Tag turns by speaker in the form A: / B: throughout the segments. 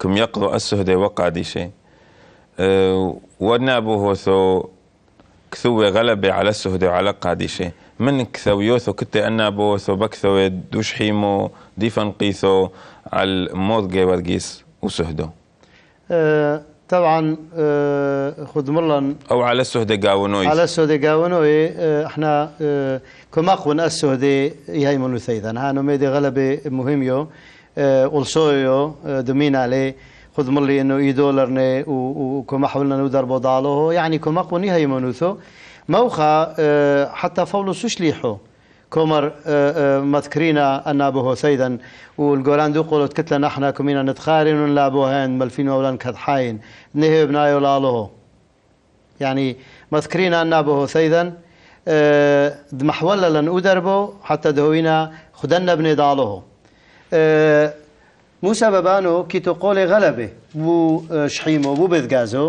A: كم يقضوا السهدة وقع دي شيء أه ونابوه كثوي غلبة على السهدة وعلى قادي شيء من كثو يوثو كتة أنابو ثو بكثو دوش حيمو ديفن قيثو على الموت جي ورقيس وسهدو
B: أه طبعا أه خدمرلا
A: أو على السهدة قاونوي على
B: السهدة قاونوي أه، احنا أه، كماقون السهدة يهيمون وثيثا هانو ميدي غلبة مهم يوم اولسويو دمين عليه خذ مرلي انه اي دولار ني وكما حولنا نودر بضاله يعني كما قوني هي منوثو موخا حتى فولو سوشليحو كومر مذكرينا أن أبوه سيدا والجولان دو قولت كتلا نحنا كمينا نتخارن لا أبوهن ملفين أولان كضحاين نهي بناي ولا يعني مذكرينا أن أبوه سيدا دمحولا لن أدربو حتى دهوينا خدنا بني دالوه مو سببانو كي قول غلبه بو شحيمو بو بذغازو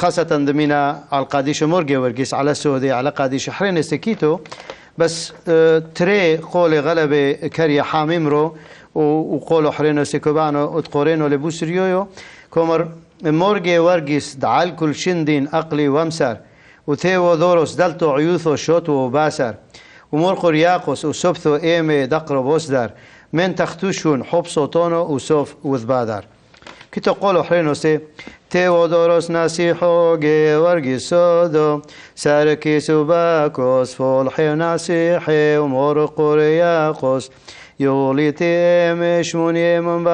B: خاصة دمينا على قاديش مرقي ورقيس على السعودية على قاديش حرين استكيتو بس تري قول غلبة كريا حاميمرو وقول حرين استكوبانو اتقورينو لبوسريويو كومر مرقي ورقيس دعال كل شندين أقلي وامسر وثيو دورس دلتو عيوثو شوتو وباسر ومرقر ياقوس وسبثو إيمي دقر بوسدر من تختوشون حب سوتونو وسوف وذبادر كي تقولو حرينو تقولوا حرينوسي تيودوروس نسيحو جيورجي سودو ساركي سوباكوس فول حي نسيحي ومرقر ياقوس יוליתם שמונים عم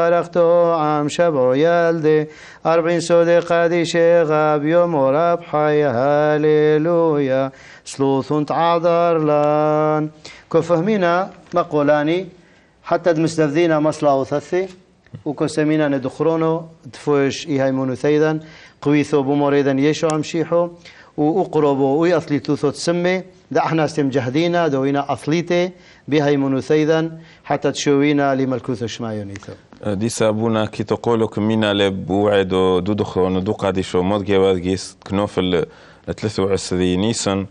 B: עם שבו ילדי ארבעים סודי קדישי רב יומו רב חי הללויה ثلث عذر لان كفهمنا مقولاني حتى مستفدينا مصلى وثثي وكسمينا ندخرونو دفوش إيهاي منوثيدا قويثو بموريدا يشو عمشيحو وأقربو ويأثلي توثو تسمي ده احنا استمجهدينا دوينا اصليته بهاي منوثيدا حتى تشوينا لملكوث شمايونيثو
A: دي سابونا كي تقولوا كمينا لبوعد وعدو دودخ دي هذه شو مضجي وادجيس كنوفل 23 نيسان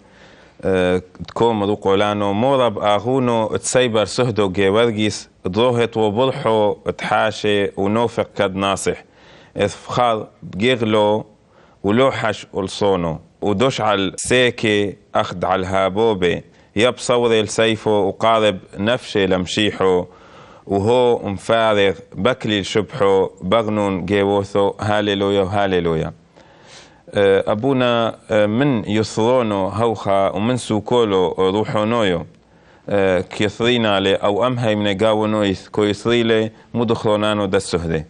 A: تكوم دو قولانو مورب اغونو تسيبر سهدو جيورجيس ضوهت وبرحو تحاشي ونوفق كد ناصح افخار بجيغلو ولوحش ولصونو ودش على السيكي أخد على الهابوبة يب صوري لسيفه وقارب نفشي لمشيحه وهو مفارغ بكلي شبحه بغنون جيوثو هاليلويا وهاليلويا آه، أبونا آه، من يصرونو هوخا ومن سوكولو نويو آه، كيثرينا لي أو أمهي من قاونويث لي مدخلونانو دسهدي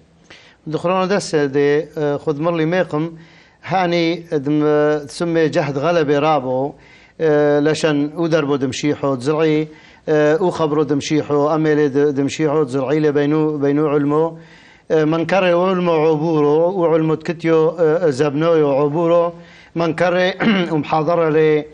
B: مدخلونانو دسهدي خذ مرلي ميقم هاني دم تسمي جهد غلبي رابو آه، لشان ودربو دمشيحو تزرعي آه، وخبرو دمشيحو اميلي دمشيحو تزرعي بينو بينو علمو آه، من كره علمو عبورو وعلمو تكتيو زبنوي وعبورو من كره ومحاضرة لي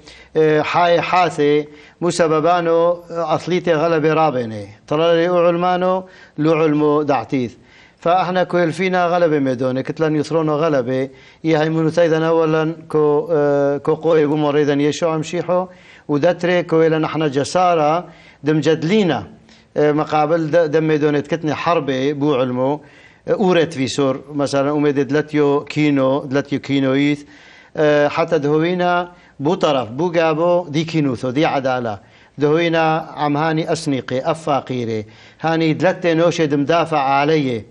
B: حاي حاثي مسببانو أصليتي غلبي رابيني طلالي أعلمانو لو علمو دعتيث فاحنا كو الفينا غلبه ميدوني كتلان يصرونو غلبه يا هيمونو سيدا اولا كو آه، كو قوي بمريدا يشوع شيحو ودتري كو نحن جساره آه، دم جدلينا مقابل دم ميدوني كتني حربه بو علمو آه، اورت في سور مثلا اميد دلاتيو كينو دلاتيو كينويث حتى دهوينا بو طرف بو جابو دي كينوثو دي عداله دهوينا عم هاني أسنقي أفاقيري هاني دلتي نوشد مدافع علي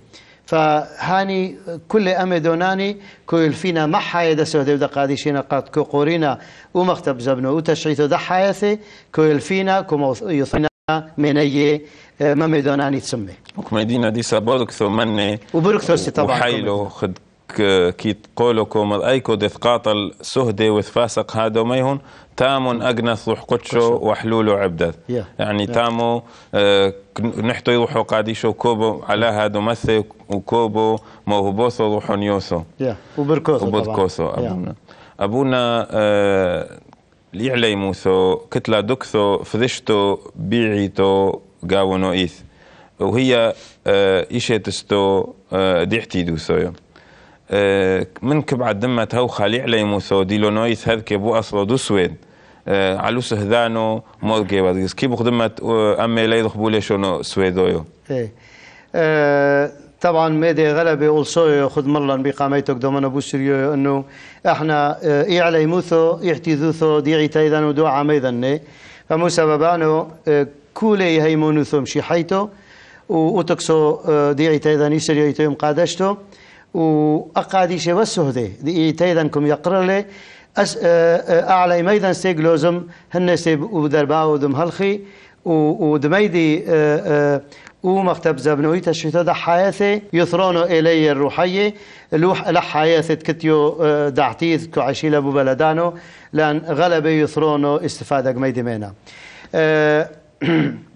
B: فهاني كل أمي دوناني كل فينا ما يدا سوده بدا قادشينا قد كقورينا ومختب زبنو وتشعيتو دحايثي كل فينا كما يثنى منيه ما ميدوناني تسمي
A: وكما يدينا دي سابوركثو مني وبركثو سي طبعا وحيلو خد كي تقولوا لكم ايكو دث قاطل سهدي وثفاسق هادو ميهن تامون اجنث وحقتشو وحلولو عبدت yeah. يعني yeah. تامو آه نحتو يروحو قاديشو كوبو على هادو مثي وكوبو موهبوثو روحو نيوثو yeah. وبركوثو وبركوثو ابونا ابونا آه يعلى كتلا دكثو فذشتو بيعيتو قاونو ايث وهي آه إيشيتستو آه، ديحتي دوثو من كبعد دمة هو خالي على يموثو ديلونويس هذ كبو أصلو دو سويد آه، علوس هذانو مورجي بادريس كي بخدمة آه، أمي لا يدخبوا لي شنو سويدويو
B: إيه. آه، طبعا ميدي غلبة أولسو خد مرلا بقاميتك دومنا سريو أنه احنا إعلى يموثو يحتيذوثو ديعي تايدان ودوعا ميدن فمو سببانو كولي هيمونوثو مشي حيتو وتكسو ديعي إذا يسريو يتيم قادشتو وأقاديش وسهدة دي إيه تيدن كم يقرر لي أس آه، آه، أعلى ميدان سيجلوزم لوزم هن سيب ودربا ودم هلخي ودميدي آه، مكتب زبنوي تشفيته ده حياثي يثرون إلي الروحية لوح لحياثي كتيو دعتيث كعشي لابو بلدانو لأن غلبة يثرون استفادة ميدي مينا